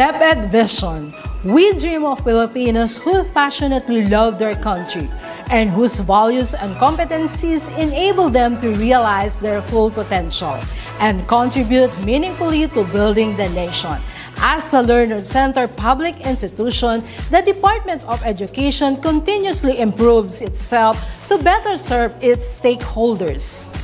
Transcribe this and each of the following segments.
DepEd Vision, we dream of Filipinos who passionately love their country and whose values and competencies enable them to realize their full potential and contribute meaningfully to building the nation. As a learner center public institution, the Department of Education continuously improves itself to better serve its stakeholders.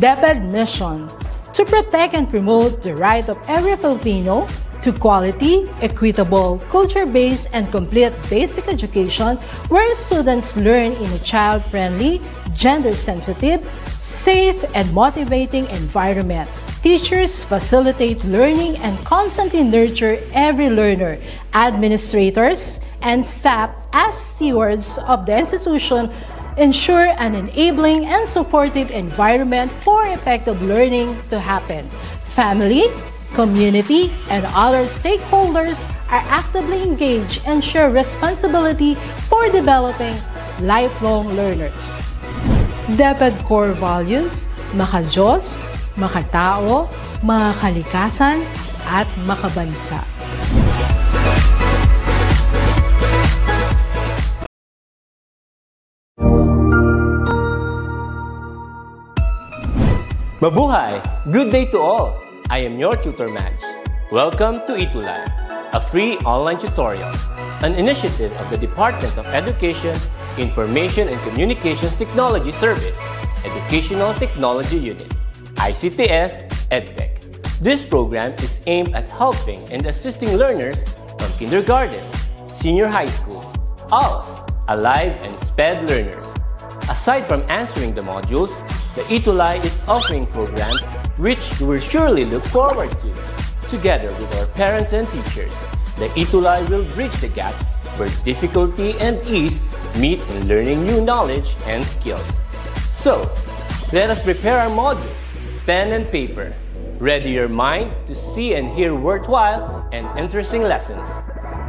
DepEd Mission to protect and promote the right of every Filipino to quality, equitable, culture-based, and complete basic education where students learn in a child-friendly, gender-sensitive, safe, and motivating environment. Teachers facilitate learning and constantly nurture every learner. Administrators and staff as stewards of the institution ensure an enabling and supportive environment for effective learning to happen. Family, Community and other stakeholders are actively engaged and share responsibility for developing lifelong learners. DepEd Core Values, Makajos, Makatao, makalikasan, at Makabansa. Mabuhay! Good day to all! I am your tutor Madge. Welcome to EtuLab, a free online tutorial, an initiative of the Department of Education, Information and Communications Technology Service, Educational Technology Unit, ICTS EdTech. This program is aimed at helping and assisting learners from kindergarten, senior high school, ALS, Alive and SPED learners. Aside from answering the modules, the Itulai is offering programs which we will surely look forward to. Together with our parents and teachers, the Itulay will bridge the gaps where difficulty and ease meet in learning new knowledge and skills. So, let us prepare our module, pen and paper. Ready your mind to see and hear worthwhile and interesting lessons.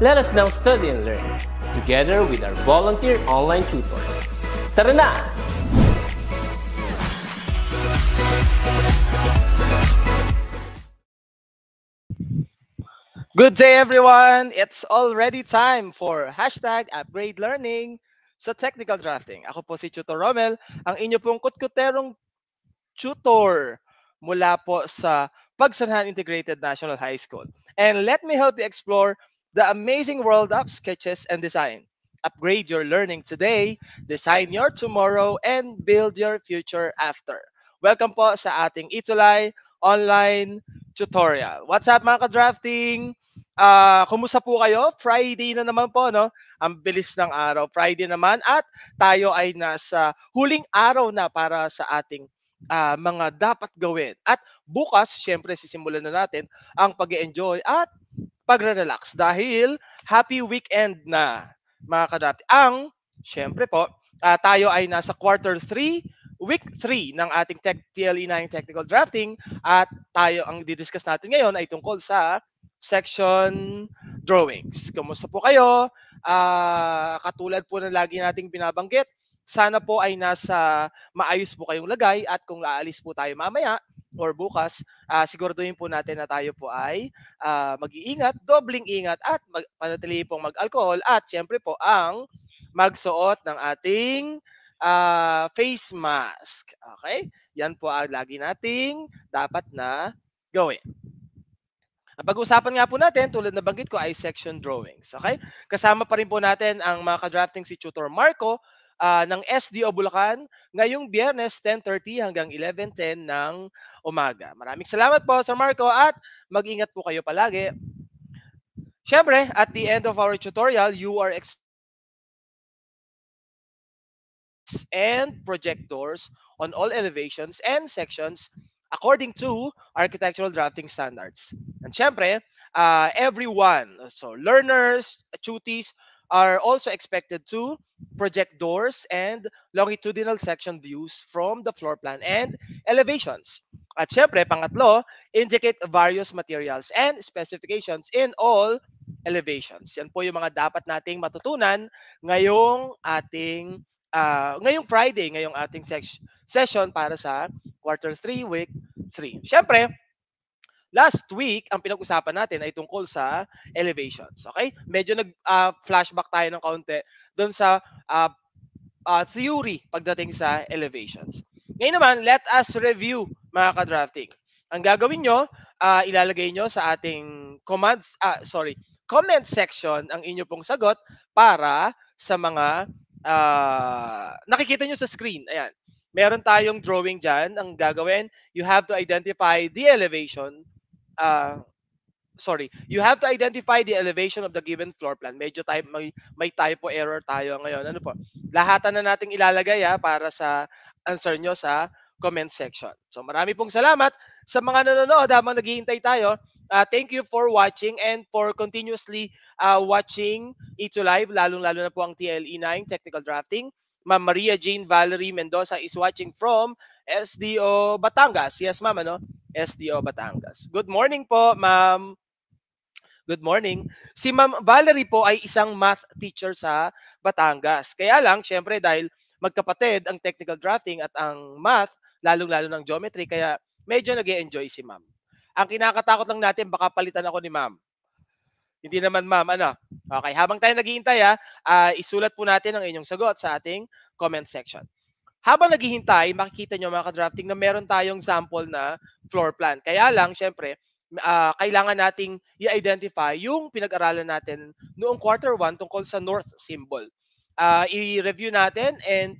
Let us now study and learn, together with our volunteer online tutors. Tara na! Good day, everyone! It's already time for Hashtag Upgrade Learning sa Technical Drafting. Ako po si Tutor Romel, ang inyo pong kutkuterong tutor mula po sa Pagsanhan Integrated National High School. And let me help you explore the amazing world of sketches and design. Upgrade your learning today, design your tomorrow, and build your future after. Welcome po sa ating Itulay online tutorial. What's up mga ka-drafting? Uh, kumusta po kayo? Friday na naman po, no? Ang bilis ng araw. Friday naman at tayo ay nasa huling araw na para sa ating uh, mga dapat gawin. At bukas, siyempre, sisimulan na natin ang pag enjoy at pagre-relax dahil happy weekend na, mga kadapti. Ang, siyempre po, uh, tayo ay nasa quarter 3 week 3 ng ating tech, TLE9 technical drafting at tayo ang didiscuss natin ngayon ay tungkol sa section drawings. Kumusta po kayo? Uh, katulad po ng lagi nating binabanggit, sana po ay nasa maayos po kayong lagay at kung aalis po tayo mamaya or bukas, uh, siguraduhin po natin na tayo po ay uh, mag-iingat, dobling ingat at mag- panatili pong mag-alcohol at syempre po ang magsuot ng ating uh, face mask. Okay? Yan po ang lagi nating dapat na gawin. Ang pag-uusapan nga po natin, tulad na banggit ko, ay section drawings. Okay? Kasama pa rin po natin ang mga ka-drafting si Tutor Marco uh, ng SDO Bulacan ngayong biyernes 10.30 hanggang 11.10 ng umaga. Maraming salamat po, Sir Marco, at mag-ingat po kayo palagi. Siyempre, at the end of our tutorial, you are ex- and projectors on all elevations and sections according to architectural drafting standards. And syempre, uh, everyone, so learners, tutees, are also expected to project doors and longitudinal section views from the floor plan and elevations. At syempre, pangatlo, indicate various materials and specifications in all elevations. Yan po yung mga dapat nating matutunan ngayong ating uh, ngayong Friday, ngayong ating se- session para sa quarter 3, week 3. Siyempre, last week, ang pinag-usapan natin ay tungkol sa elevations. Okay? Medyo nag-flashback ah, uh, tayo ng kaunti doon sa uh, uh, theory pagdating sa elevations. Ngayon naman, let us review mga ka-drafting. Ang gagawin nyo, uh, ilalagay nyo sa ating commands, uh, sorry, comment section ang inyo pong sagot para sa mga uh, nakikita nyo sa screen. Ayan. Meron tayong drawing dyan. Ang gagawin, you have to identify the elevation. Uh, sorry, you have to identify the elevation of the given floor plan. Medyo type, may, may typo error tayo ngayon. Ano po? Lahatan na nating ilalagay ha, ah, para sa answer nyo sa comment section. So marami pong salamat sa mga nanonood habang naghihintay tayo. Uh, thank you for watching and for continuously uh, watching Ito Live, lalong-lalo na po ang TLE9 Technical Drafting. Ma'am Maria Jane Valerie Mendoza is watching from SDO Batangas. Yes, ma'am, ano? SDO Batangas. Good morning po, ma'am. Good morning. Si Ma'am Valerie po ay isang math teacher sa Batangas. Kaya lang, syempre, dahil magkapatid ang technical drafting at ang math, lalong-lalo ng geometry, kaya medyo nag enjoy si ma'am. Ang kinakatakot lang natin, baka palitan ako ni ma'am. Hindi naman ma'am, ano? Okay, habang tayo naghihintay, ha, uh, isulat po natin ang inyong sagot sa ating comment section. Habang naghihintay, makikita nyo mga ka-drafting na meron tayong sample na floor plan. Kaya lang, syempre, uh, kailangan nating i-identify yung pinag-aralan natin noong quarter 1 tungkol sa north symbol. Uh, i-review natin and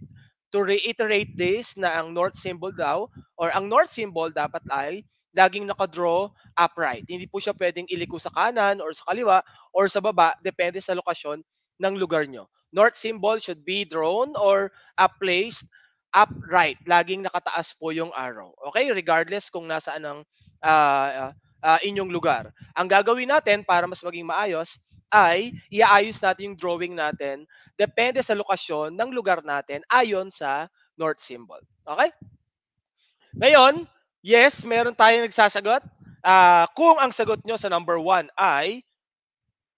to reiterate this na ang north symbol daw or ang north symbol dapat ay laging nakadraw upright. Hindi po siya pwedeng iliko sa kanan or sa kaliwa or sa baba depende sa lokasyon ng lugar nyo. North symbol should be drawn or uh, placed upright. Laging nakataas po yung arrow. Okay? Regardless kung nasaan ang uh, uh, inyong lugar. Ang gagawin natin para mas maging maayos ay iaayos natin yung drawing natin depende sa lokasyon ng lugar natin ayon sa north symbol. Okay? Ngayon, yes, meron tayong nagsasagot. Uh, kung ang sagot nyo sa number 1 ay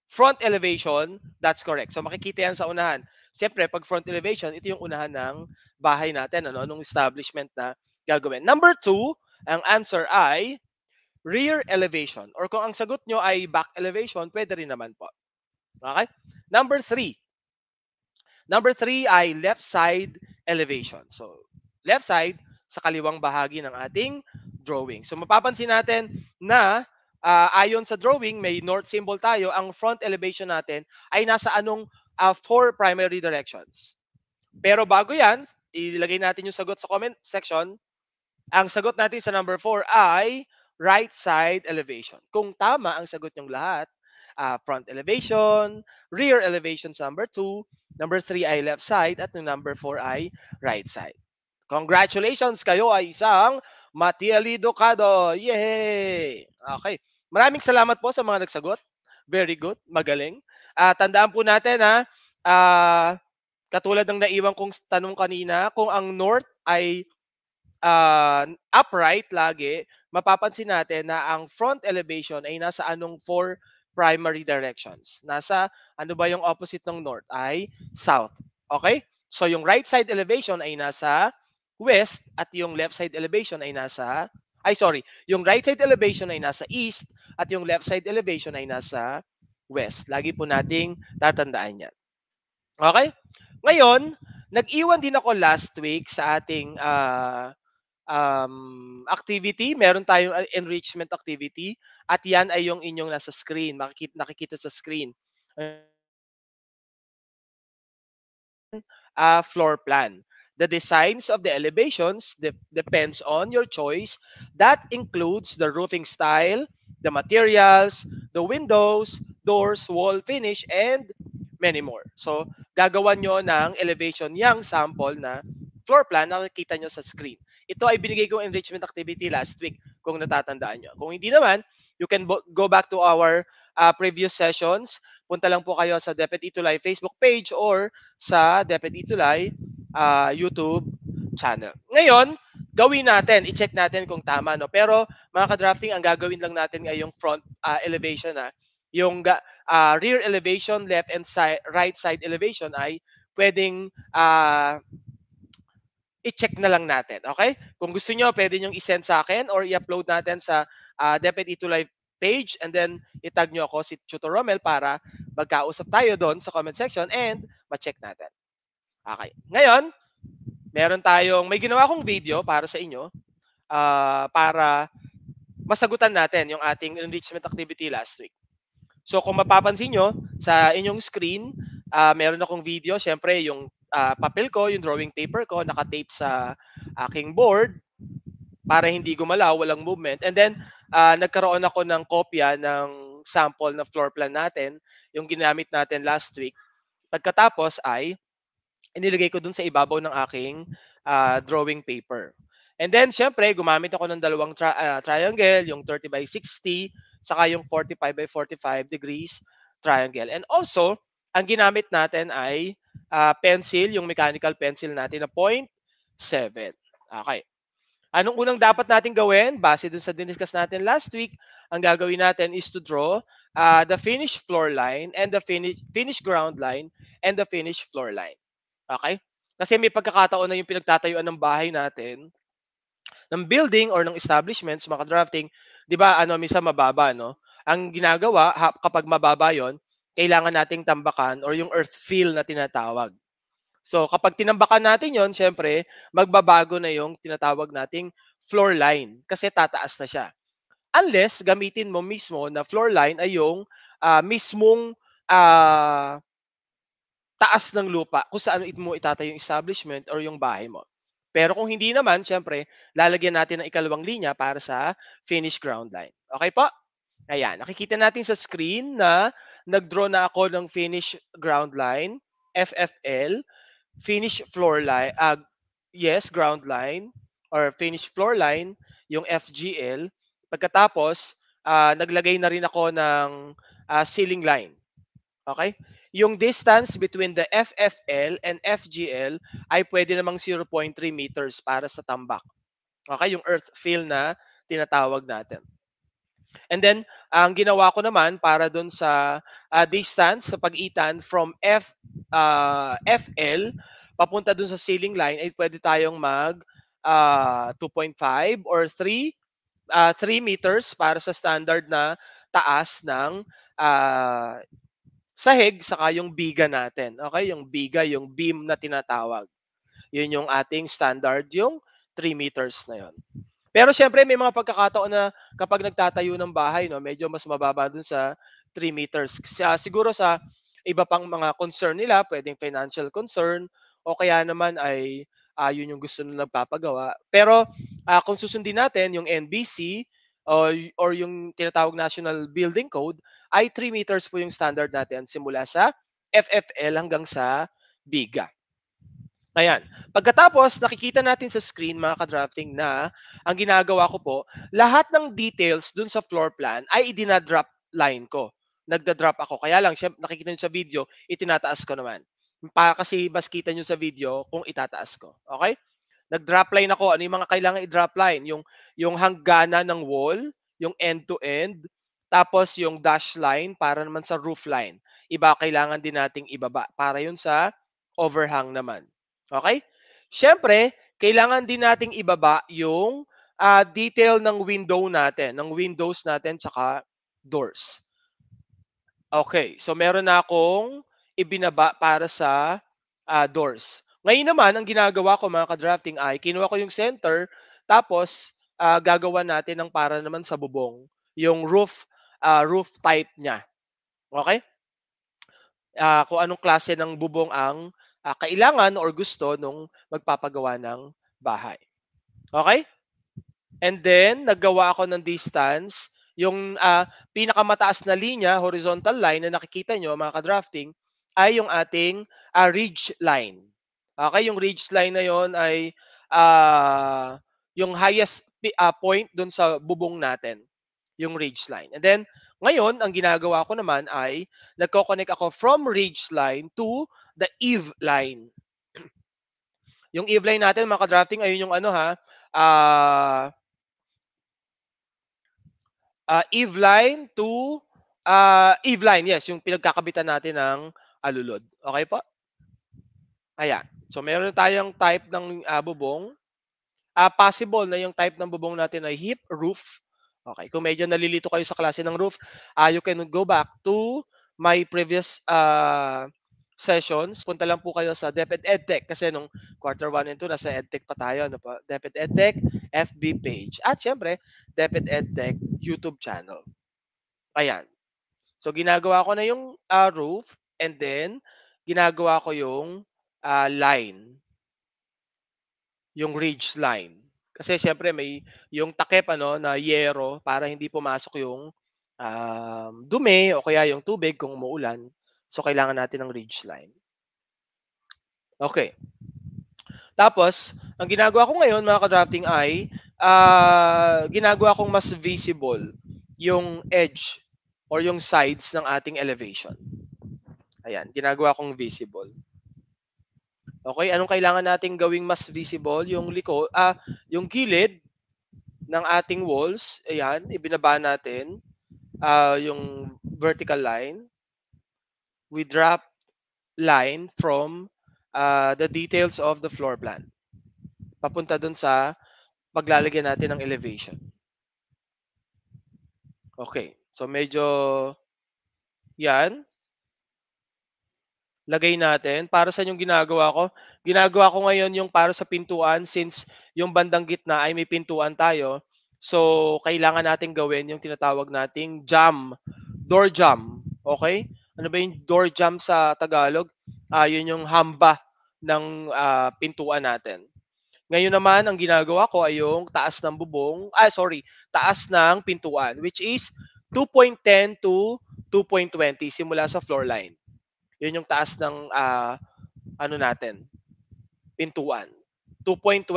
front elevation, that's correct. So makikita yan sa unahan. Siyempre, pag front elevation, ito yung unahan ng bahay natin, ano, nung establishment na gagawin. Number two, ang answer ay rear elevation. Or kung ang sagot nyo ay back elevation, pwede rin naman po. Okay? Number three. Number three ay left side elevation. So, left side sa kaliwang bahagi ng ating drawing. So, mapapansin natin na uh, ayon sa drawing, may north symbol tayo. Ang front elevation natin ay nasa anong uh, four primary directions. Pero bago yan, ilagay natin yung sagot sa comment section. Ang sagot natin sa number 4 ay right side elevation. Kung tama ang sagot nyong lahat, uh, front elevation, rear elevations number 2, number 3 ay left side, at number 4 ay right side. Congratulations! Kayo ay isang Matialido Kado! Yay! Okay. Maraming salamat po sa mga nagsagot. Very good. Magaling. Uh, tandaan po natin ha, uh, katulad ng naiwan kong tanong kanina, kung ang north ay uh, upright lagi, mapapansin natin na ang front elevation ay nasa anong 4 primary directions. Nasa, ano ba yung opposite ng north? Ay south. Okay? So yung right side elevation ay nasa west at yung left side elevation ay nasa, ay sorry, yung right side elevation ay nasa east at yung left side elevation ay nasa west. Lagi po nating tatandaan yan. Okay? Ngayon, nag-iwan din ako last week sa ating uh, um, activity, meron tayong ah, enrichment activity at yan ay yung inyong nasa screen, makikita, nakikita sa screen. Uh, floor plan. The designs of the elevations de- depends on your choice. That includes the roofing style, the materials, the windows, doors, wall finish, and many more. So, gagawan nyo ng elevation yung sample na floor plan na nakikita nyo sa screen. Ito ay binigay kong enrichment activity last week kung natatandaan nyo. Kung hindi naman, you can go back to our uh, previous sessions. Punta lang po kayo sa Depet Itulay Facebook page or sa Depet Itulay uh, YouTube channel. Ngayon, gawin natin, i-check natin kung tama. No? Pero mga ka-drafting, ang gagawin lang natin ay front uh, elevation. Ha? Yung uh, rear elevation, left and side, right side elevation ay pwedeng uh, i-check na lang natin. Okay? Kung gusto nyo, pwede nyo i-send sa akin or i-upload natin sa uh, ah, DepEd Ito Live page and then itag nyo ako si Tutor Romel para magkausap tayo doon sa comment section and ma-check natin. Okay. Ngayon, meron tayong, may ginawa akong video para sa inyo uh, para masagutan natin yung ating enrichment activity last week. So kung mapapansin nyo, sa inyong screen, uh, meron akong video, Siyempre, yung uh, papel ko, yung drawing paper ko, nakatape sa aking board para hindi gumalaw, walang movement. And then, uh, nagkaroon ako ng kopya ng sample na floor plan natin, yung ginamit natin last week. Pagkatapos ay, inilagay ko dun sa ibabaw ng aking uh, drawing paper. And then, syempre, gumamit ako ng dalawang tri- uh, triangle, yung 30 by 60, saka yung 45 by 45 degrees triangle. And also, ang ginamit natin ay uh, pencil, yung mechanical pencil natin na 0.7. Okay. Anong unang dapat natin gawin? Base dun sa diniscuss natin last week, ang gagawin natin is to draw uh, the finish floor line and the finish, finish ground line and the finish floor line. Okay? Kasi may pagkakataon na yung pinagtatayuan ng bahay natin, ng building or ng establishments, mga drafting, di ba, ano, misa mababa, no? Ang ginagawa, ha, kapag mababa yon kailangan nating tambakan or yung earth feel na tinatawag. So kapag tinambakan natin yon, syempre, magbabago na yung tinatawag nating floor line kasi tataas na siya. Unless gamitin mo mismo na floor line ay yung uh, mismong uh, taas ng lupa kung saan mo itatayo yung establishment or yung bahay mo. Pero kung hindi naman, syempre, lalagyan natin ng ikalawang linya para sa finished ground line. Okay po? Ayan, nakikita natin sa screen na nag-draw na ako ng finish ground line, FFL, finish floor line, uh, yes, ground line, or finish floor line, yung FGL. Pagkatapos, uh, naglagay na rin ako ng uh, ceiling line. Okay? Yung distance between the FFL and FGL ay pwede namang 0.3 meters para sa tambak. Okay? Yung earth fill na tinatawag natin. And then, ang ginawa ko naman para doon sa uh, ah, distance, sa pagitan from F, uh, ah, FL, papunta doon sa ceiling line, ay pwede tayong mag uh, ah, 2.5 or 3, uh, 3 meters para sa standard na taas ng uh, sahig, saka yung biga natin. Okay? Yung biga, yung beam na tinatawag. Yun yung ating standard, yung 3 meters na yon. Pero siyempre may mga pagkakataon na kapag nagtatayo ng bahay, no, medyo mas mababa dun sa 3 meters. Sa, siguro sa iba pang mga concern nila, pwedeng financial concern o kaya naman ay uh, yun yung gusto nilang papagawa. Pero uh, kung susundin natin yung NBC uh, or yung tinatawag National Building Code, ay 3 meters po yung standard natin simula sa FFL hanggang sa BIGA. Ayan. Pagkatapos, nakikita natin sa screen mga ka-drafting na ang ginagawa ko po, lahat ng details dun sa floor plan ay idinadrop line ko. Nagda-drop ako. Kaya lang, syempre, nakikita nyo sa video, itinataas ko naman. Para kasi mas kita nyo sa video kung itataas ko. Okay? Nag-drop line ako. Ano yung mga kailangan i-drop line? Yung, yung hanggana ng wall, yung end to -end, tapos yung dash line para naman sa roof line. Iba kailangan din nating ibaba para yun sa overhang naman. Okay? Siyempre, kailangan din nating ibaba yung uh, detail ng window natin, ng windows natin tsaka doors. Okay, so meron na akong ibinaba para sa uh, doors. Ngayon naman, ang ginagawa ko mga ka-drafting ay, kinuha ko yung center, tapos uh, gagawa natin ng para naman sa bubong, yung roof, uh, roof type niya. Okay? Uh, kung anong klase ng bubong ang uh, kailangan or gusto nung magpapagawa ng bahay. Okay? And then, naggawa ako ng distance. Yung uh, pinakamataas na linya, horizontal line na nakikita nyo, mga ka-drafting, ay yung ating uh, ridge line. Okay, yung ridge line na yon ay uh, yung highest uh, point dun sa bubong natin, yung ridge line. And then, ngayon, ang ginagawa ko naman ay nagko-connect ako from ridge line to the eve line. yung eve line natin, mga drafting ayun yung ano ha, uh, uh, eve line to uh, eve line, yes, yung pinagkakabitan natin ng alulod. Okay po? Ayan. So, meron tayong type ng uh, bubong. Uh, possible na yung type ng bubong natin ay hip roof Okay, kung medyo nalilito kayo sa klase ng roof, uh, you can go back to my previous uh, sessions. Punta lang po kayo sa DepEd EdTech kasi nung quarter 1 and 2, nasa EdTech pa tayo. Ano po? DepEd EdTech FB page. At syempre, DepEd EdTech YouTube channel. Ayan. So, ginagawa ko na yung uh, roof and then ginagawa ko yung uh, line. Yung ridge line. Kasi siyempre may yung takip ano na yero para hindi pumasok yung um, dumi o kaya yung tubig kung umuulan. So kailangan natin ng ridge line. Okay. Tapos, ang ginagawa ko ngayon mga ka-drafting ay uh, ginagawa kong mas visible yung edge or yung sides ng ating elevation. Ayan, ginagawa kong visible. Okay, anong kailangan nating gawing mas visible? Yung liko, ah, yung gilid ng ating walls, ayan, ibinaba natin ah, yung vertical line. We drop line from uh, the details of the floor plan. Papunta dun sa paglalagyan natin ng elevation. Okay, so medyo yan lagay natin. Para sa yung ginagawa ko? Ginagawa ko ngayon yung para sa pintuan since yung bandang gitna ay may pintuan tayo. So, kailangan natin gawin yung tinatawag nating jam, door jam. Okay? Ano ba yung door jam sa Tagalog? Uh, yun yung hamba ng uh, pintuan natin. Ngayon naman, ang ginagawa ko ay yung taas ng bubong, ah sorry, taas ng pintuan, which is 2.10 to 2.20 simula sa floor line. Yun yung taas ng uh, ano natin, pintuan. 2.20,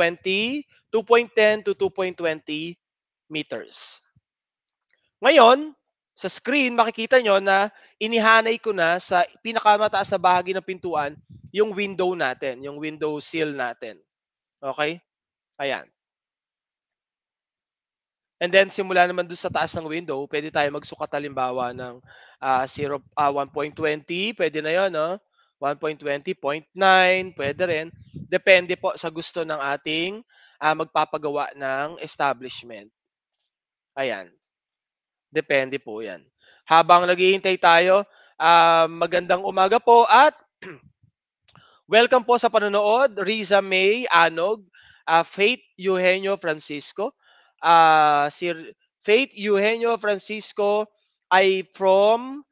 2.10 to 2.20 meters. Ngayon, sa screen, makikita nyo na inihanay ko na sa pinakamataas na bahagi ng pintuan yung window natin, yung window sill natin. Okay? Ayan. And then simula naman doon sa taas ng window, pwede tayo magsukat halimbawa ng uh, 0 uh, 1.20, pwede na 'yon, no? 1.20.9, pwede rin. Depende po sa gusto ng ating uh, magpapagawa ng establishment. Ayan. Depende po 'yan. Habang naghihintay tayo, uh, magandang umaga po at welcome po sa panonood Riza May Anog, uh, Faith Eugenio Francisco uh, Sir Faith Eugenio Francisco ay from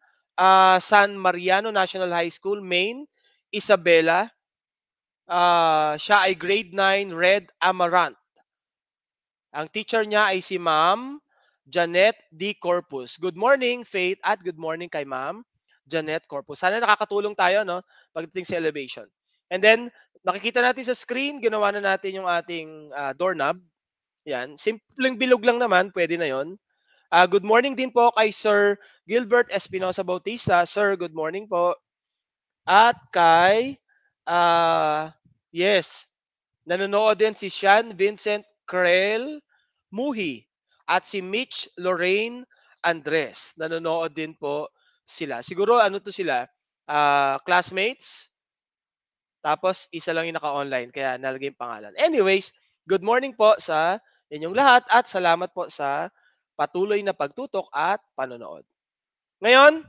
uh, San Mariano National High School, Maine, Isabela. Uh, siya ay grade 9, Red Amaranth. Ang teacher niya ay si Ma'am Janet D. Corpus. Good morning, Faith, at good morning kay Ma'am Janet Corpus. Sana nakakatulong tayo no, pagdating sa elevation. And then, makikita natin sa screen, ginawa na natin yung ating uh, doorknob yan. Simpleng bilog lang naman. Pwede na yon. Uh, ah, good morning din po kay Sir Gilbert Espinosa Bautista. Sir, good morning po. At kay, uh, yes, nanonood din si Sean Vincent Krell Muhi at si Mitch Lorraine Andres. Nanonood din po sila. Siguro ano to sila? Uh, classmates. Tapos isa lang yung naka-online kaya nalagay yung pangalan. Anyways, good morning po sa yung lahat at salamat po sa patuloy na pagtutok at panonood. Ngayon,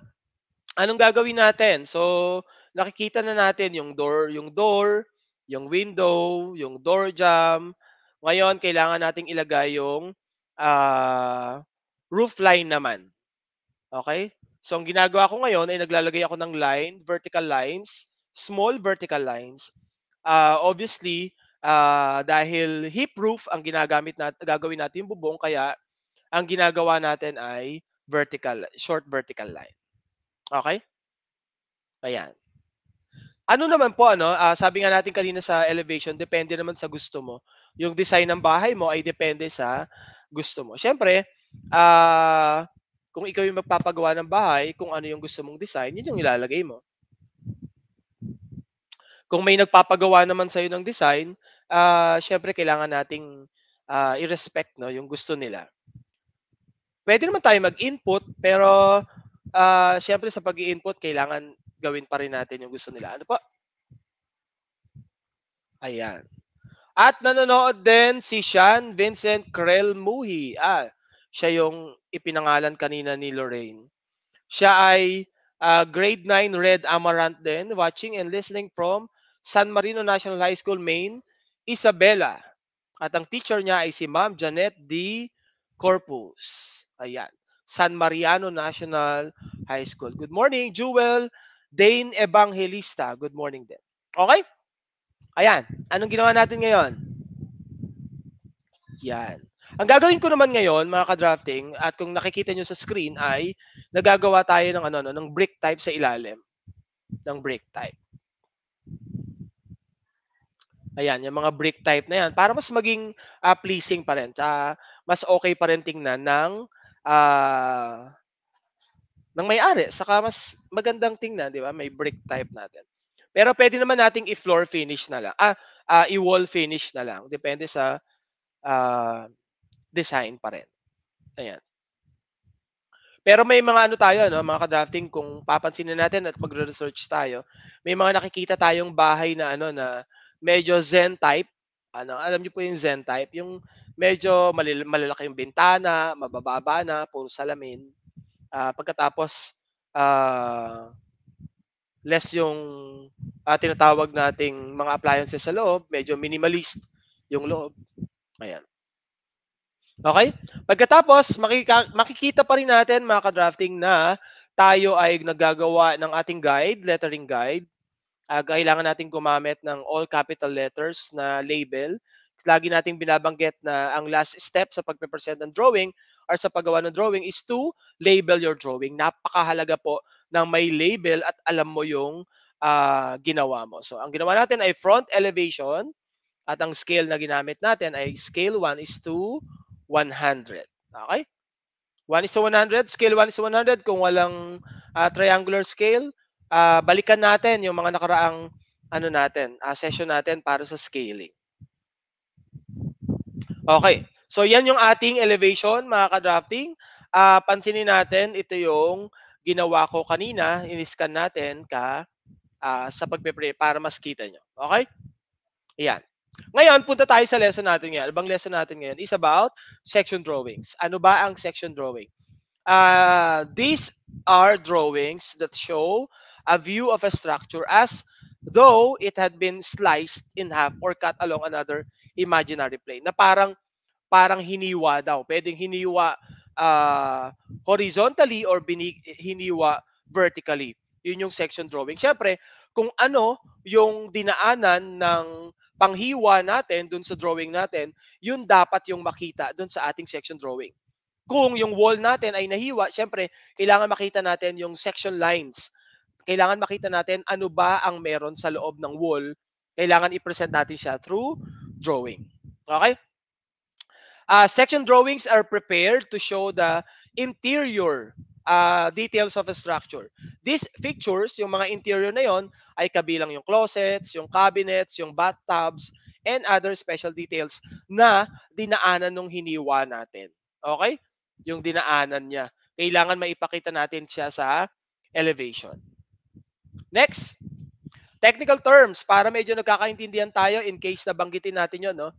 anong gagawin natin? So, nakikita na natin yung door, yung door, yung window, yung door jam. Ngayon, kailangan nating ilagay yung uh, roof line naman. Okay? So, ang ginagawa ko ngayon ay naglalagay ako ng line, vertical lines, small vertical lines. Uh, obviously, Uh, dahil hip roof ang ginagamit natin, gagawin natin bubong, kaya ang ginagawa natin ay vertical, short vertical line. Okay? Ayan. Ano naman po, ano, uh, sabi nga natin kanina sa elevation, depende naman sa gusto mo. Yung design ng bahay mo ay depende sa gusto mo. Siyempre, uh, kung ikaw yung magpapagawa ng bahay, kung ano yung gusto mong design, yun yung ilalagay mo. Kung may nagpapagawa naman sa'yo ng design, uh, syempre kailangan nating uh, i-respect no, yung gusto nila. Pwede naman tayo mag-input, pero uh, syempre sa pag i input kailangan gawin pa rin natin yung gusto nila. Ano po? Ayan. At nanonood din si Sean Vincent Krell Muhi. Ah, siya yung ipinangalan kanina ni Lorraine. Siya ay uh, grade 9 Red Amaranth din, watching and listening from San Marino National High School, Maine, Isabela. At ang teacher niya ay si Ma'am Janet D. Corpus. Ayan. San Mariano National High School. Good morning, Jewel Dane Evangelista. Good morning din. Okay? Ayan. Anong ginawa natin ngayon? Yan. Ang gagawin ko naman ngayon, mga ka-drafting, at kung nakikita nyo sa screen ay nagagawa tayo ng ano, no, ng brick type sa ilalim. Ng brick type. Ayan, yung mga brick type na yan. Para mas maging uh, pleasing pa rin. Uh, mas okay pa rin tingnan ng uh, ng may-ari. Saka mas magandang tingnan, di ba? May brick type natin. Pero pwede naman nating i-floor finish na lang. Ah, uh, i-wall finish na lang. Depende sa uh, design pa rin. Ayan. Pero may mga ano tayo, no, mga ka-drafting, kung papansinin natin at magre-research tayo, may mga nakikita tayong bahay na ano na medyo zen type. Ano, alam niyo po yung zen type, yung medyo malil- malalaki yung bintana, mabababa na, puro salamin. Uh, pagkatapos uh, less yung uh, tinatawag nating mga appliances sa loob, medyo minimalist yung loob. Ayan. Okay? Pagkatapos, makika- makikita pa rin natin mga ka-drafting na tayo ay nagagawa ng ating guide, lettering guide uh, kailangan natin gumamit ng all capital letters na label. Lagi nating binabanggit na ang last step sa pagpe ng drawing or sa paggawa ng drawing is to label your drawing. Napakahalaga po ng may label at alam mo yung uh, ginawa mo. So, ang ginawa natin ay front elevation at ang scale na ginamit natin ay scale 1 is to 100. Okay? 1 is to 100, scale 1 is to 100. Kung walang uh, triangular scale, uh, balikan natin yung mga nakaraang ano natin, uh, session natin para sa scaling. Okay. So yan yung ating elevation, mga ka-drafting. Uh, pansinin natin, ito yung ginawa ko kanina, iniskan natin ka uh, sa pagpe-pre para mas kita nyo. Okay? Ayan. Ngayon, punta tayo sa lesson natin ngayon. Ibang lesson natin ngayon is about section drawings. Ano ba ang section drawing? Uh, these are drawings that show a view of a structure as though it had been sliced in half or cut along another imaginary plane na parang parang hiniwa daw pwedeng hiniwa uh, horizontally or bini- hiniwa vertically yun yung section drawing syempre kung ano yung dinaanan ng panghiwa natin dun sa drawing natin yun dapat yung makita dun sa ating section drawing kung yung wall natin ay nahiwa syempre kailangan makita natin yung section lines kailangan makita natin ano ba ang meron sa loob ng wall. Kailangan i-present natin siya through drawing. Okay? Uh, section drawings are prepared to show the interior uh, details of a structure. These fixtures, yung mga interior na yon, ay kabilang yung closets, yung cabinets, yung bathtubs, and other special details na dinaanan nung hiniwa natin. Okay? Yung dinaanan niya. Kailangan maipakita natin siya sa elevation. Next, technical terms para medyo nagkakaintindihan tayo in case na banggitin natin 'yon, no.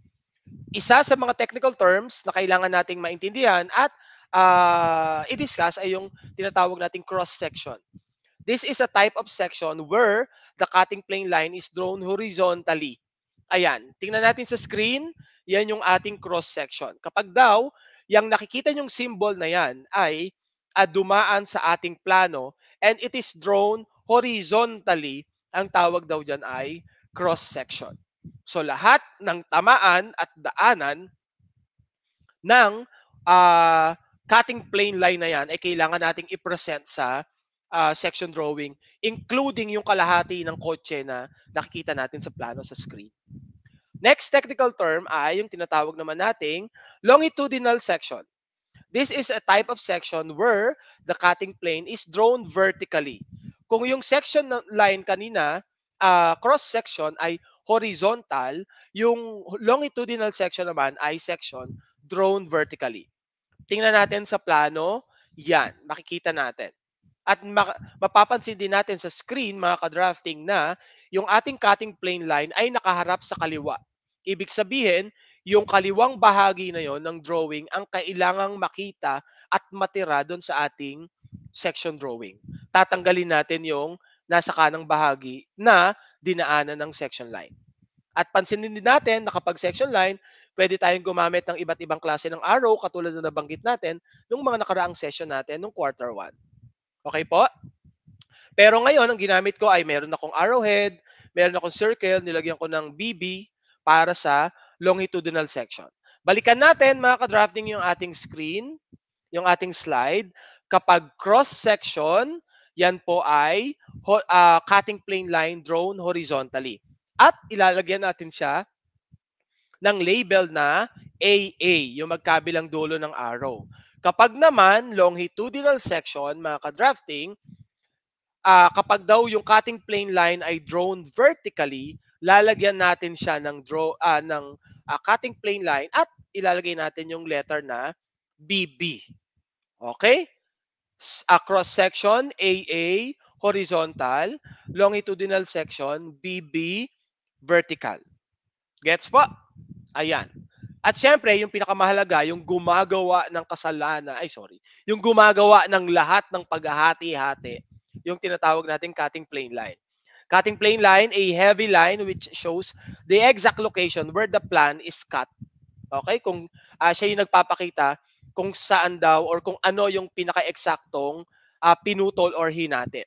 Isa sa mga technical terms na kailangan nating maintindihan at uh, i-discuss ay yung tinatawag nating cross section. This is a type of section where the cutting plane line is drawn horizontally. Ayan, tingnan natin sa screen, yan yung ating cross section. Kapag daw, yung nakikita yung symbol na yan ay ah, dumaan sa ating plano and it is drawn horizontally, ang tawag daw dyan ay cross-section. So lahat ng tamaan at daanan ng uh, cutting plane line na yan ay kailangan nating i-present sa uh, section drawing, including yung kalahati ng kotse na nakikita natin sa plano sa screen. Next technical term ay yung tinatawag naman nating longitudinal section. This is a type of section where the cutting plane is drawn vertically. Kung yung section line kanina, uh, cross section ay horizontal, yung longitudinal section naman ay section drawn vertically. Tingnan natin sa plano, yan, makikita natin. At ma- mapapansin din natin sa screen, mga ka-drafting, na yung ating cutting plane line ay nakaharap sa kaliwa. Ibig sabihin, yung kaliwang bahagi na yon ng drawing ang kailangang makita at matira doon sa ating section drawing. Tatanggalin natin yung nasa kanang bahagi na dinaanan ng section line. At pansinin din natin na kapag section line, pwede tayong gumamit ng iba't ibang klase ng arrow katulad na nabanggit natin nung mga nakaraang session natin nung quarter 1. Okay po? Pero ngayon, ang ginamit ko ay meron akong arrowhead, meron akong circle, nilagyan ko ng BB para sa longitudinal section. Balikan natin mga ka-drafting yung ating screen, yung ating slide. Kapag cross-section, yan po ay uh, cutting plane line drawn horizontally. At ilalagyan natin siya ng label na AA, yung magkabilang dulo ng arrow. Kapag naman longitudinal section, mga ka-drafting, uh, kapag daw yung cutting plane line ay drawn vertically, lalagyan natin siya ng draw uh, ng uh, cutting plane line at ilalagay natin yung letter na BB. Okay? a cross section AA horizontal, longitudinal section BB vertical. Gets po? Ayan. At siyempre, yung pinakamahalaga, yung gumagawa ng kasalanan, ay sorry, yung gumagawa ng lahat ng paghahati-hati, yung tinatawag nating cutting plane line. Cutting plane line, a heavy line which shows the exact location where the plan is cut. Okay? Kung uh, siya yung nagpapakita kung saan daw or kung ano yung pinaka-eksaktong uh, pinutol or hinati.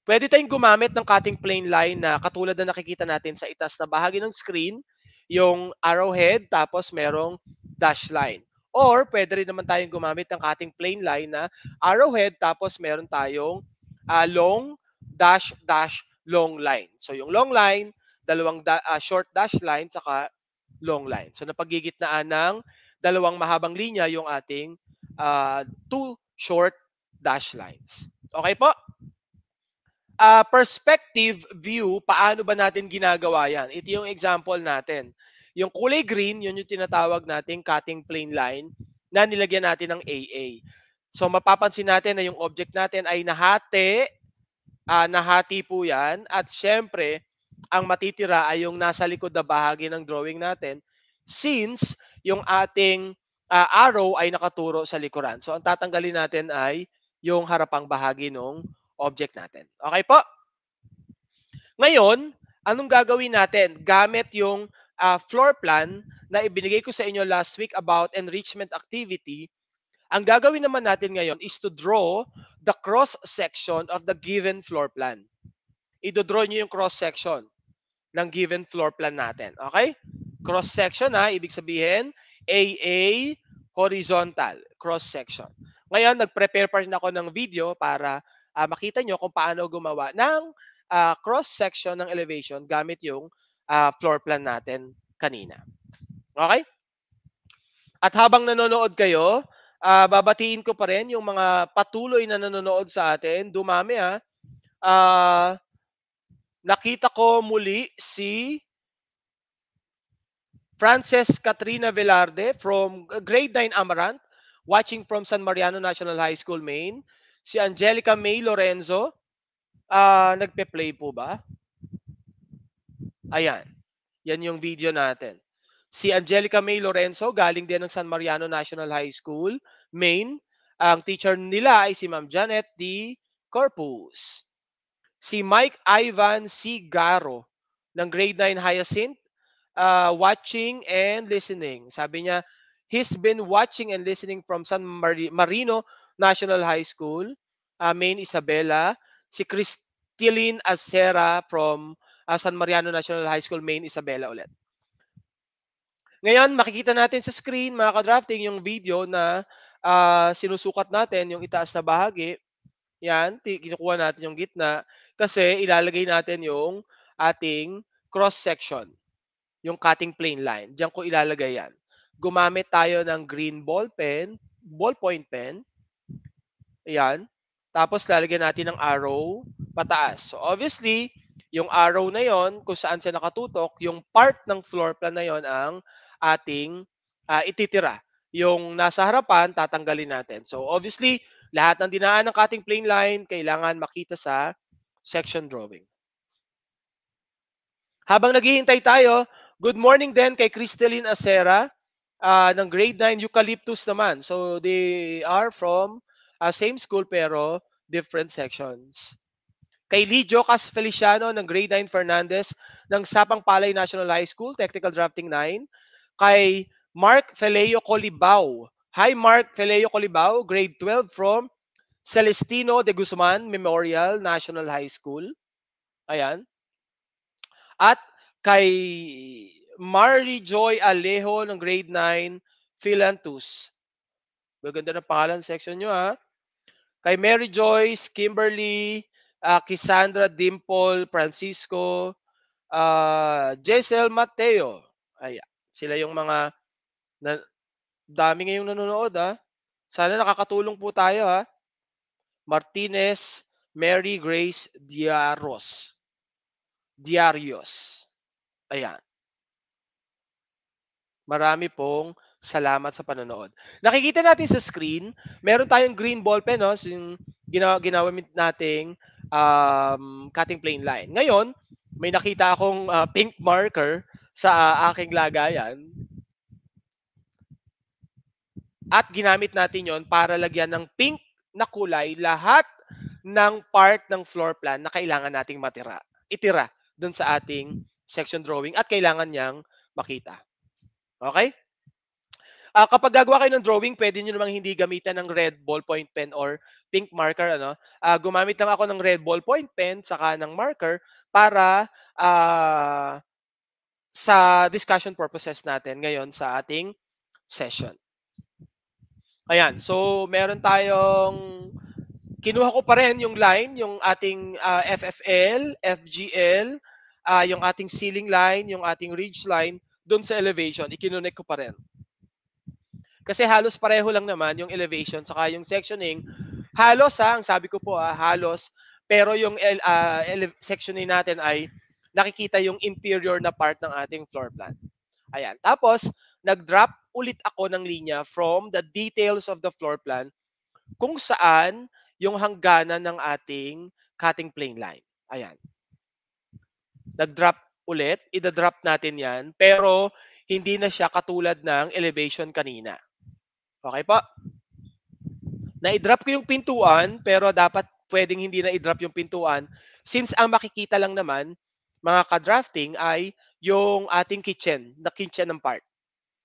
Pwede tayong gumamit ng cutting plane line na katulad na nakikita natin sa itas na bahagi ng screen, yung arrowhead tapos merong dash line. Or pwede rin naman tayong gumamit ng cutting plane line na arrowhead tapos meron tayong uh, long dash dash long line. So yung long line, dalawang da- uh, short dash line saka long line. So napagigitnaan ng dalawang mahabang linya yung ating uh, two short dash lines. Okay po? Uh, perspective view, paano ba natin ginagawa yan? Ito yung example natin. Yung kulay green, yun yung tinatawag nating cutting plane line na nilagyan natin ng AA. So mapapansin natin na yung object natin ay nahati, uh, nahati po yan. At syempre, ang matitira ay yung nasa likod na bahagi ng drawing natin since yung ating uh, arrow ay nakaturo sa likuran. So ang tatanggalin natin ay yung harapang bahagi ng object natin. Okay po? Ngayon, anong gagawin natin? Gamit yung uh, floor plan na ibinigay ko sa inyo last week about enrichment activity, ang gagawin naman natin ngayon is to draw the cross-section of the given floor plan. Ido-draw nyo yung cross-section ng given floor plan natin. Okay? Cross-section ha, ibig sabihin AA horizontal, cross-section. Ngayon, nagprepare prepare pa rin ako ng video para uh, makita nyo kung paano gumawa ng uh, cross-section ng elevation gamit yung uh, floor plan natin kanina. Okay? At habang nanonood kayo, uh, babatiin ko pa rin yung mga patuloy na nanonood sa atin. Dumami ha. Uh, nakita ko muli si Frances Katrina Velarde from grade 9 Amaranth, watching from San Mariano National High School, Maine. Si Angelica May Lorenzo, uh, nagpe-play po ba? Ayan. Yan yung video natin. Si Angelica May Lorenzo, galing din ng San Mariano National High School, Maine. Ang teacher nila ay si Ma'am Janet D. Corpus. Si Mike Ivan Sigaro ng grade 9 Hyacinth, uh, watching and listening. Sabi niya, he's been watching and listening from San Mar Marino National High School, uh, Main Isabela, si Cristeline Acera from uh, San Mariano National High School, Main Isabela ulit. Ngayon, makikita natin sa screen, mga ka-drafting, yung video na uh, sinusukat natin, yung itaas na bahagi. Yan, kinukuha natin yung gitna kasi ilalagay natin yung ating cross-section yung cutting plane line. Diyan ko ilalagay yan. Gumamit tayo ng green ball pen, ballpoint pen. Ayan. Tapos lalagyan natin ng arrow pataas. So obviously, yung arrow na yon kung saan siya nakatutok, yung part ng floor plan na yon ang ating uh, ititira. Yung nasa harapan, tatanggalin natin. So obviously, lahat ng dinaan ng cutting plane line, kailangan makita sa section drawing. Habang naghihintay tayo, Good morning din kay Cristeline Acera uh, ng grade 9 Eucalyptus naman. So they are from uh, same school pero different sections. Kay Lijo Cas Feliciano ng grade 9 Fernandez ng Sapang Palay National High School, Technical Drafting 9. Kay Mark Feleo Colibao. Hi Mark Feleo Colibao, grade 12 from Celestino de Guzman Memorial National High School. Ayan. At kay Marley Joy Alejo ng grade 9, Philantus. Maganda ng pangalan section nyo ha. Kay Mary Joyce, Kimberly, uh, Cassandra Dimple, Francisco, uh, Jessel Mateo. Ayan. Sila yung mga na, dami ngayong nanonood ha. Sana nakakatulong po tayo ha. Martinez, Mary Grace Diaros. Diarios. Ayan. Marami pong salamat sa panonood. Nakikita natin sa screen, meron tayong green ball pen, no? So yung ginawa, ginawa nating um, cutting plane line. Ngayon, may nakita akong uh, pink marker sa uh, aking lagayan. At ginamit natin yon para lagyan ng pink na kulay lahat ng part ng floor plan na kailangan nating matira, itira doon sa ating section drawing at kailangan niyang makita. Okay? Uh, kapag gagawa kayo ng drawing, pwede nyo namang hindi gamitan ng red ballpoint pen or pink marker. Ano? Uh, gumamit lang ako ng red ballpoint pen saka ng marker para uh, sa discussion purposes natin ngayon sa ating session. Ayan, so meron tayong kinuha ko pa rin yung line, yung ating uh, FFL, FGL, uh, yung ating ceiling line, yung ating ridge line, doon sa elevation, ikinonek ko pa rin. Kasi halos pareho lang naman yung elevation saka yung sectioning. Halos ha, ang sabi ko po ha, halos. Pero yung uh, sectioning natin ay nakikita yung interior na part ng ating floor plan. Ayan. Tapos, nag-drop ulit ako ng linya from the details of the floor plan kung saan yung hangganan ng ating cutting plane line. Ayan nag-drop ulit, ida-drop natin yan, pero hindi na siya katulad ng elevation kanina. Okay po? Na-drop ko yung pintuan, pero dapat pwedeng hindi na-drop yung pintuan since ang makikita lang naman, mga ka-drafting, ay yung ating kitchen, the kitchen ng part.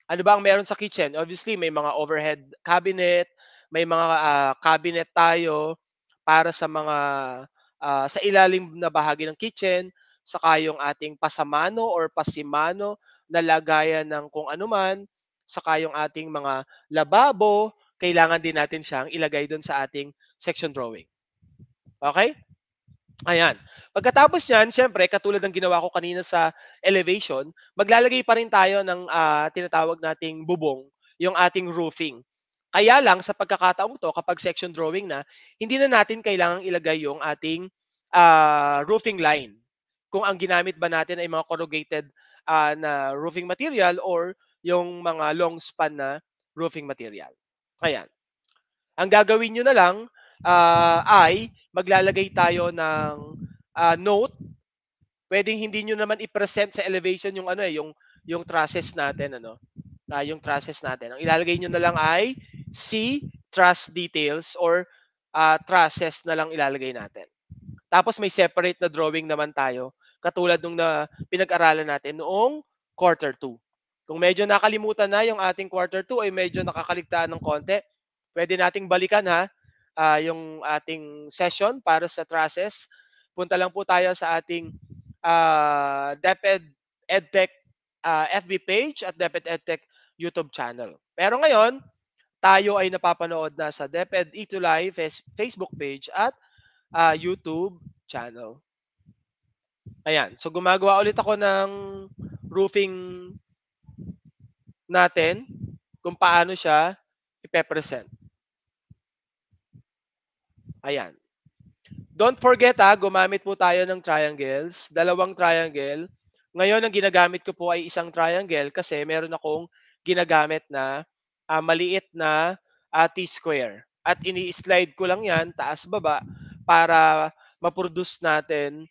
Ano ba ang meron sa kitchen? Obviously, may mga overhead cabinet, may mga uh, cabinet tayo para sa mga uh, sa ilalim na bahagi ng kitchen, sa kayong ating pasamano or pasimano na lagayan ng kung anuman, sa kayong ating mga lababo, kailangan din natin siyang ilagay doon sa ating section drawing. Okay? Ayan. Pagkatapos niyan, siyempre, katulad ng ginawa ko kanina sa elevation, maglalagay pa rin tayo ng uh, tinatawag nating bubong, yung ating roofing. Kaya lang, sa pagkakataong to, kapag section drawing na, hindi na natin kailangang ilagay yung ating uh, roofing line kung ang ginamit ba natin ay mga corrugated uh, na roofing material or yung mga long span na roofing material. Ayan. Ang gagawin nyo na lang uh, ay maglalagay tayo ng uh, note. Pwedeng hindi nyo naman i-present sa elevation yung ano eh, yung yung trusses natin ano. Uh, yung trusses natin. Ang ilalagay nyo na lang ay C truss details or uh, trusses na lang ilalagay natin. Tapos may separate na drawing naman tayo, katulad nung na pinag-aralan natin noong quarter 2. Kung medyo nakalimutan na yung ating quarter 2 ay medyo nakakaligtaan ng konti, pwede nating balikan ha uh, yung ating session para sa traces. Punta lang po tayo sa ating uh, DepEd EdTech uh, ah, FB page at DepEd EdTech YouTube channel. Pero ngayon, tayo ay napapanood na sa DepEd Ito e Live Facebook page at uh, YouTube channel. Ayan. So, gumagawa ulit ako ng roofing natin kung paano siya ipepresent. Ayan. Don't forget ah, gumamit po tayo ng triangles. Dalawang triangle. Ngayon, ang ginagamit ko po ay isang triangle kasi meron akong ginagamit na uh, maliit na uh, T-square. At ini-slide ko lang yan, taas-baba, para ma-produce natin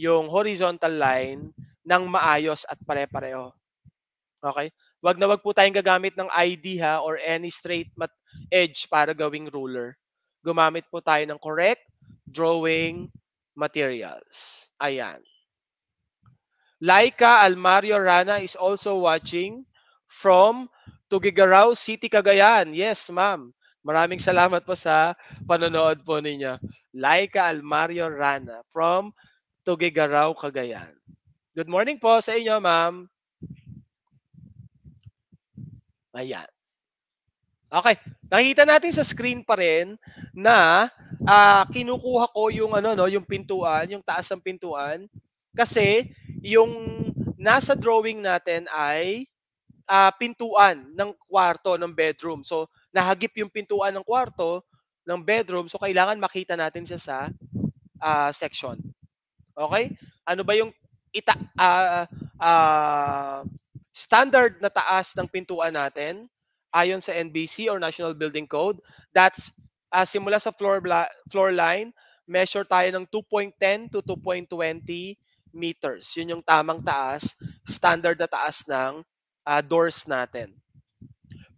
yung horizontal line ng maayos at pare-pareho. Okay? Wag na wag po tayong gagamit ng ID ha or any straight mat edge para gawing ruler. Gumamit po tayo ng correct drawing materials. Ayan. Laika Almario Rana is also watching from Tugigaraw City, Cagayan. Yes, ma'am. Maraming salamat po sa panonood po ninyo. Laika Almario Rana from Tugigaraw, Cagayan. Good morning po sa inyo, ma'am. Ayan. Okay, nakikita natin sa screen pa rin na uh, kinukuha ko yung ano no, yung pintuan, yung taas ng pintuan kasi yung nasa drawing natin ay uh, pintuan ng kwarto ng bedroom. So nahagip yung pintuan ng kwarto, ng bedroom, so kailangan makita natin siya sa uh, section. Okay? Ano ba yung ita uh, uh, standard na taas ng pintuan natin ayon sa NBC or National Building Code? That's uh, simula sa floor floor line, measure tayo ng 2.10 to 2.20 meters. Yun yung tamang taas, standard na taas ng uh, doors natin.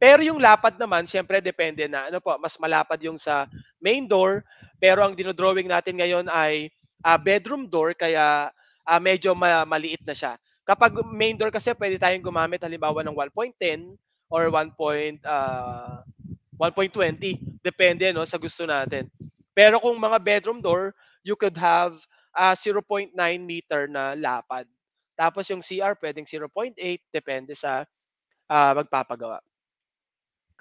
Pero yung lapad naman, siyempre depende na ano po, mas malapad yung sa main door, pero ang dinodrawing natin ngayon ay uh, bedroom door kaya uh, medyo ma- maliit na siya. Kapag main door kasi pwede tayong gumamit halimbawa ng 1.10 or 1. Uh, 1.20 depende no sa gusto natin. Pero kung mga bedroom door, you could have uh, ah, 0.9 meter na lapad. Tapos yung CR pwedeng 0.8 depende sa uh, magpapagawa.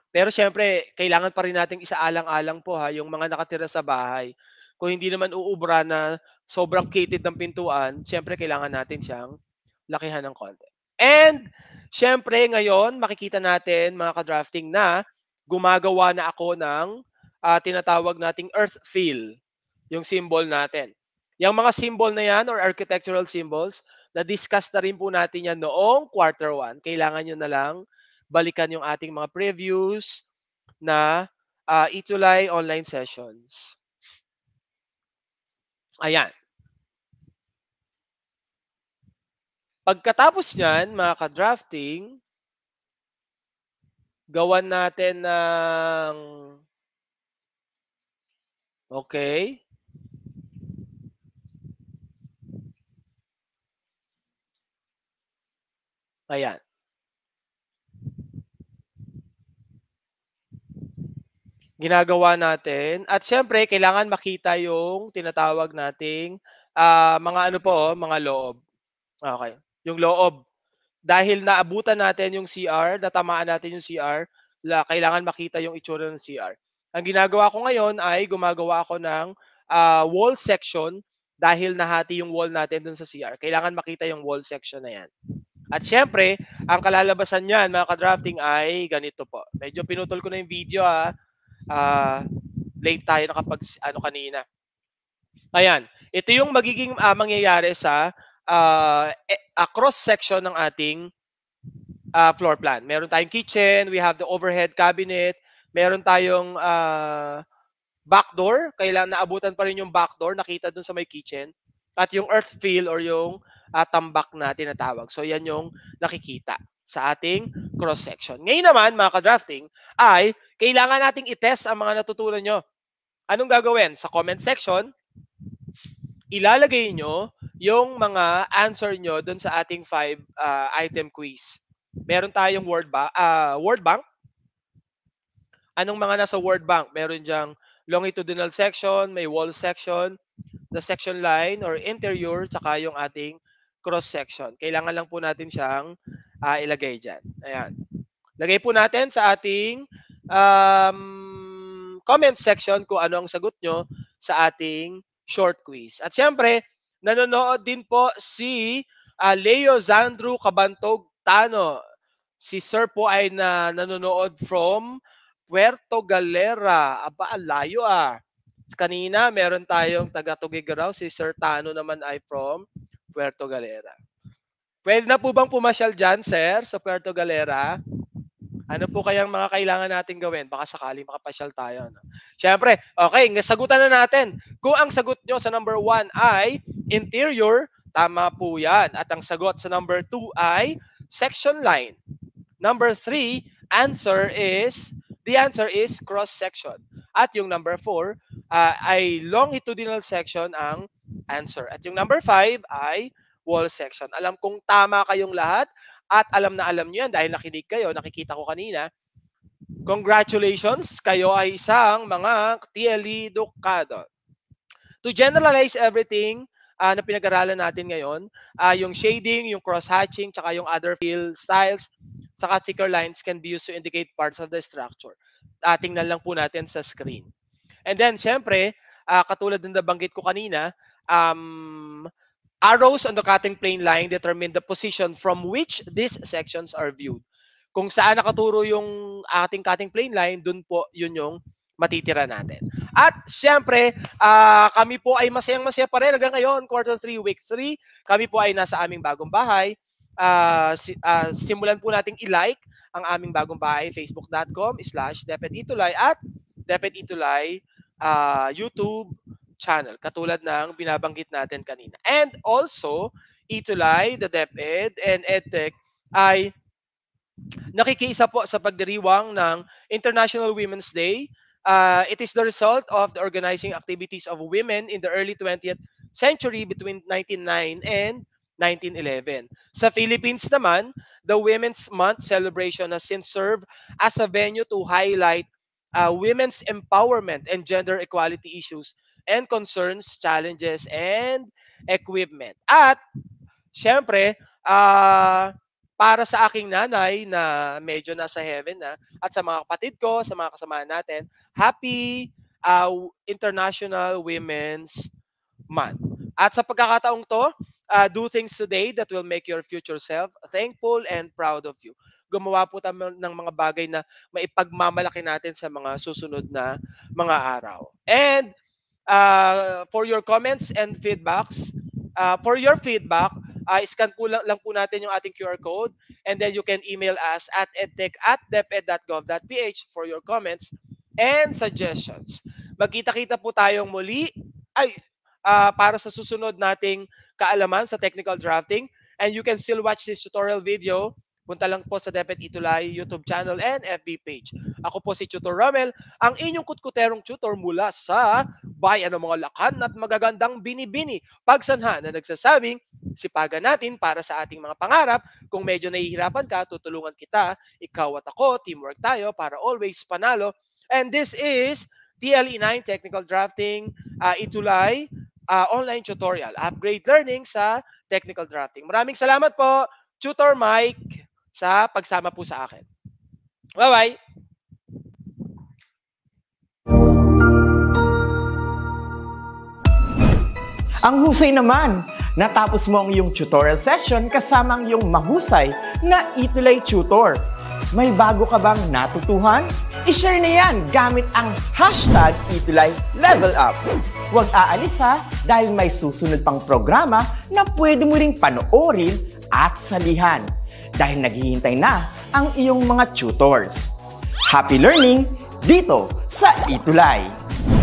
Pero syempre, kailangan pa rin nating isaalang-alang po ha, yung mga nakatira sa bahay. Kung hindi naman uubra na sobrang kitid ng pintuan, syempre kailangan natin siyang lakihan ng konti. And syempre ngayon, makikita natin mga ka-drafting na gumagawa na ako ng uh, tinatawag nating earth feel, yung symbol natin. Yung mga symbol na yan or architectural symbols, na-discuss na rin po natin yan noong quarter 1. Kailangan nyo na lang balikan yung ating mga previews na uh, Itulay online sessions. Ayan. Pagkatapos niyan, mga ka-drafting, gawan natin ng Okay. Ayan. ginagawa natin. At siyempre, kailangan makita yung tinatawag nating uh, mga ano po, oh, mga loob. Okay. Yung loob. Dahil naabutan natin yung CR, natamaan natin yung CR, la, kailangan makita yung itsura ng CR. Ang ginagawa ko ngayon ay gumagawa ako ng uh, wall section dahil nahati yung wall natin dun sa CR. Kailangan makita yung wall section na yan. At siyempre, ang kalalabasan niyan mga ka-drafting ay ganito po. Medyo pinutol ko na yung video ah uh, late tayo nakapag ano kanina. Ayan, ito yung magiging uh, mangyayari sa uh, cross section ng ating uh, floor plan. Meron tayong kitchen, we have the overhead cabinet, meron tayong uh, back door, kailangan naabutan pa rin yung back door, nakita dun sa may kitchen, at yung earth fill or yung uh, tambak na tinatawag. So yan yung nakikita sa ating cross-section. Ngayon naman, mga ka-drafting, ay kailangan nating itest ang mga natutunan nyo. Anong gagawin? Sa comment section, ilalagay nyo yung mga answer nyo doon sa ating five uh, item quiz. Meron tayong word, ba uh, word bank. Anong mga nasa word bank? Meron diyang longitudinal section, may wall section, the section line or interior, tsaka yung ating cross section. Kailangan lang po natin siyang uh, ilagay diyan. Ayan. Lagay po natin sa ating um, comment section kung ano ang sagot nyo sa ating short quiz. At siyempre, nanonood din po si uh, Leo Zandru Kabantog Tano. Si Sir po ay na, nanonood from Puerto Galera. Aba, layo ah. Kanina, meron tayong taga Tugigaraw. Si Sir Tano naman ay from Puerto Galera. Pwede na po bang pumasyal dyan, sir, sa Puerto Galera? Ano po kayang mga kailangan natin gawin? Baka sakali makapasyal tayo. No? Siyempre, okay, sagutan na natin. Kung ang sagot nyo sa number 1 ay interior, tama po yan. At ang sagot sa number 2 ay section line. Number 3, answer is, the answer is cross section. At yung number 4 uh, ah, ay longitudinal section ang answer. At yung number 5 ay wall section. Alam kong tama kayong lahat at alam na alam nyo yan dahil nakinig kayo, nakikita ko kanina. Congratulations, kayo ay isang mga TLE Ducado. To generalize everything uh, na pinag-aralan natin ngayon, uh, yung shading, yung cross-hatching, tsaka yung other fill styles, saka thicker lines can be used to indicate parts of the structure. Uh, tingnan lang po natin sa screen. And then, siyempre, uh, katulad ng nabanggit ko kanina, um, arrows on the cutting plane line determine the position from which these sections are viewed. Kung saan nakaturo yung ating cutting plane line, dun po yun yung matitira natin. At siyempre, uh, ah, kami po ay masayang-masaya pa rin hanggang ngayon, quarter 3, week 3. Kami po ay nasa aming bagong bahay. Uh, si, uh, simulan po nating i-like ang aming bagong bahay, facebook.com slash Deped at Deped Itulay uh, YouTube channel katulad ng binabanggit natin kanina. And also, Itulay, the DepEd, and EdTech ay nakikisa po sa pagdiriwang ng International Women's Day. Uh, it is the result of the organizing activities of women in the early 20th century between 1909 and 1911. Sa Philippines naman, the Women's Month celebration has since served as a venue to highlight uh, women's empowerment and gender equality issues and concerns, challenges, and equipment. At, syempre, uh, para sa aking nanay na medyo nasa heaven na, at sa mga kapatid ko, sa mga kasama natin, happy uh, International Women's Month. At sa pagkakataong to, uh, do things today that will make your future self thankful and proud of you. Gumawa po tayo ng mga bagay na maipagmamalaki natin sa mga susunod na mga araw. And uh, for your comments and feedbacks. Uh, for your feedback, uh, scan po lang, lang po natin yung ating QR code and then you can email us at edtech at deped.gov.ph for your comments and suggestions. Magkita-kita po tayong muli ay uh, para sa susunod nating kaalaman sa technical drafting and you can still watch this tutorial video Punta lang po sa Depet Itulay YouTube channel and FB page. Ako po si Tutor Ramel, ang inyong kutkuterong tutor mula sa bayan ng mga lakan at magagandang binibini pagsanha na nagsasabing sipagan natin para sa ating mga pangarap. Kung medyo nahihirapan ka, tutulungan kita. Ikaw at ako, teamwork tayo para always panalo. And this is TLE9 Technical Drafting uh, Itulay uh, online tutorial. Upgrade learning sa technical drafting. Maraming salamat po, Tutor Mike sa pagsama po sa akin. Bye-bye! Ang husay naman! Natapos mo ang iyong tutorial session kasama ang iyong mahusay na Itulay Tutor. May bago ka bang natutuhan? I-share na yan gamit ang hashtag Itulay Level Up. Huwag aalis ha dahil may susunod pang programa na pwede mo ring panoorin at salihan dahil naghihintay na ang iyong mga tutors. Happy learning dito sa e Itulay!